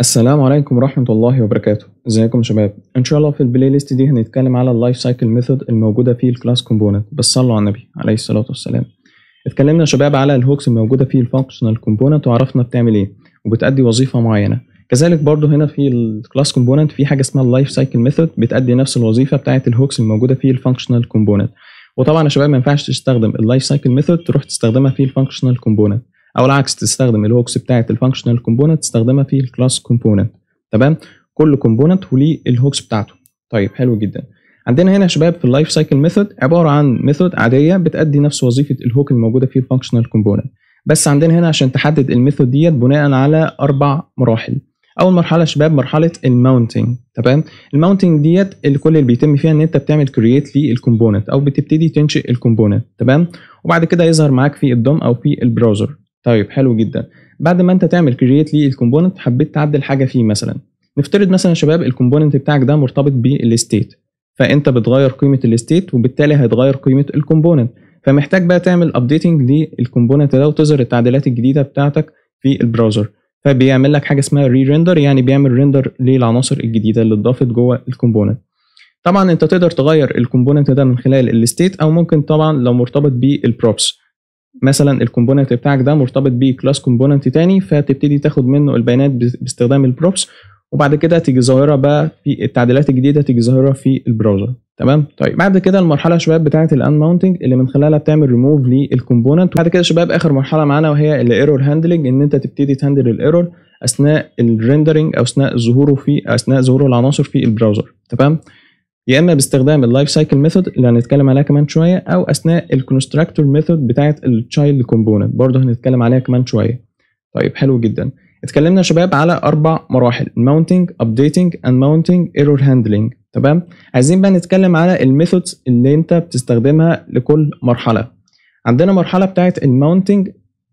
السلام عليكم ورحمة الله وبركاته ازيكم شباب ان شاء الله في البلاي ليست دي هنتكلم على اللايف سايكل ميثود الموجودة في الكلاس كومبوننت بس صلوا على النبي عليه الصلاة والسلام اتكلمنا شباب على الهوكس الموجودة في الفانكشنال كومبوننت وعرفنا بتعمل ايه وبتأدي وظيفة معينة كذلك برضو هنا في الكلاس كومبوننت في حاجة اسمها اللايف سايكل ميثود بتأدي نفس الوظيفة بتاعة الهوكس الموجودة في الفانكشنال كومبوننت وطبعا يا شباب ما ينفعش تستخدم اللايف سايكل ميثود تروح تستخدمها في الفانكشنال كومبوننت او العكس تستخدم الهوكس بتاعه الفانكشنال كومبوننت تستخدمها في الكلاس كومبوننت تمام كل كومبوننت وليه الهوكس بتاعته طيب حلو جدا عندنا هنا يا شباب في اللايف سايكل ميثود عباره عن ميثود عاديه بتادي نفس وظيفه الهوك الموجوده في الفانكشنال كومبوننت بس عندنا هنا عشان تحدد الميثود ديت بناء على اربع مراحل اول مرحله يا شباب مرحله الماونتنج تمام الماونتنج ديت اللي كل اللي بيتم فيها ان انت بتعمل كرييت للكومبوننت او بتبتدي تنشئ الكومبوننت تمام وبعد كده يظهر معاك في الدوم او في البراوزر طيب حلو جدا بعد ما انت تعمل كرييت للكومبوننت حبيت تعدل حاجه فيه مثلا نفترض مثلا شباب الكومبوننت بتاعك ده مرتبط بالستيت فانت بتغير قيمه الستيت وبالتالي هيتغير قيمه الكومبوننت فمحتاج بقى تعمل ابديتنج للكومبوننت ده وتظهر التعديلات الجديده بتاعتك في البراوزر فبيعمل لك حاجه اسمها ري ريندر يعني بيعمل ريندر للعناصر الجديده اللي اتضافت جوه الكومبوننت طبعا انت تقدر تغير الكومبوننت ده من خلال الستيت او ممكن طبعا لو مرتبط بالبروبس مثلا الكومبوننت بتاعك ده مرتبط بيه كلاس كومبوننت تاني فتبتدي تاخد منه البيانات باستخدام البروبس وبعد كده تيجي ظاهره بقى في التعديلات الجديده تيجي ظاهره في البراوزر تمام طيب بعد كده المرحله شباب بتاعه الان ماونتنج اللي من خلالها بتعمل ريموف للكومبوننت وبعد كده شباب اخر مرحله معانا وهي الايرور هاندلنج ان انت تبتدي تهندل الايرور اثناء الريندرنج او اثناء ظهوره في اثناء ظهور العناصر في البراوزر تمام يا اما باستخدام اللايف سايكل ميثود اللي هنتكلم عليها كمان شويه او اثناء الكونستراكتور ميثود بتاعه التشايلد كومبوننت برضه هنتكلم عليها كمان شويه طيب حلو جدا اتكلمنا يا شباب على اربع مراحل ماونتنج ابديتنج اند ماونتنج ايرور هاندلنج تمام عايزين بقى نتكلم على الميثودز اللي انت بتستخدمها لكل مرحله عندنا مرحله بتاعه الماونتنج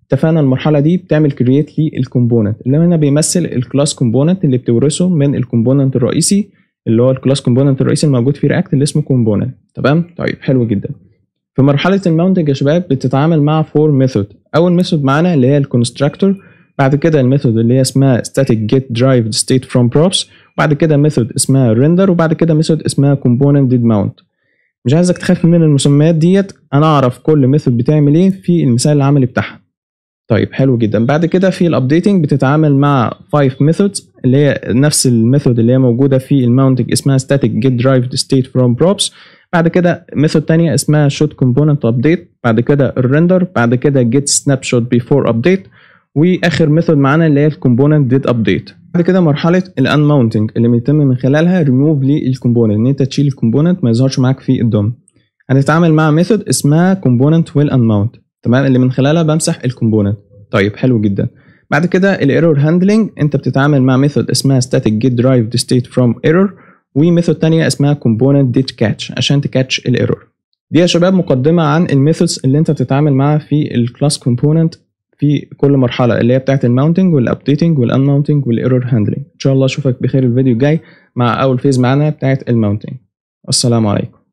اتفقنا المرحله دي بتعمل كرييت للكومبوننت اللي هنا بيمثل الكلاس كومبوننت اللي بتورثه من الكومبوننت الرئيسي اللي هو الكلاس كومبوننت الرئيسي الموجود في رياكت اللي اسمه كومبوننت تمام طيب حلو جدا في مرحله الماونتنج يا شباب بتتعامل مع فور ميثود اول ميثود معانا اللي هي الكونستراكتور بعد كده الميثود اللي هي اسمها static get drive state from props بعد كده ميثود اسمها render وبعد كده ميثود اسمها component did mount مش عايزك تخاف من المسميات ديت انا اعرف كل ميثود بتعمل ايه في المثال العملي بتاعها طيب حلو جدا بعد كده في الابديتنج بتتعامل مع 5 methods اللي هي نفس الميثود اللي هي موجوده في الماونتنج اسمها static get derived state from props بعد كده ميثود تانية اسمها shot component update بعد كده الريندر بعد كده get snapshot before update واخر ميثود معانا اللي هي الكومبوننت ديت ابديت بعد كده مرحله unmounting اللي بيتم من خلالها ريموف للكومبوننت ان انت تشيل الكومبوننت ما يظهرش معاك في الدوم هنتعامل مع ميثود اسمها كومبوننت ويل unmount تمام اللي من خلالها بمسح الكومبوننت طيب حلو جدا بعد كده الايرور هاندلنج انت بتتعامل مع ميثود اسمها static get درايف ستيت state from error وميثود ثانيه اسمها component did catch عشان تكاتش الايرور دي يا شباب مقدمة عن الميثودز اللي انت بتتعامل معاها في الكلاس كومبوننت في كل مرحلة اللي هي بتاعت الماونتنج والابديتنج والانماونتنج والايرور هاندلنج ان شاء الله اشوفك بخير الفيديو الجاي مع اول فيز معانا بتاعت الماونتنج السلام عليكم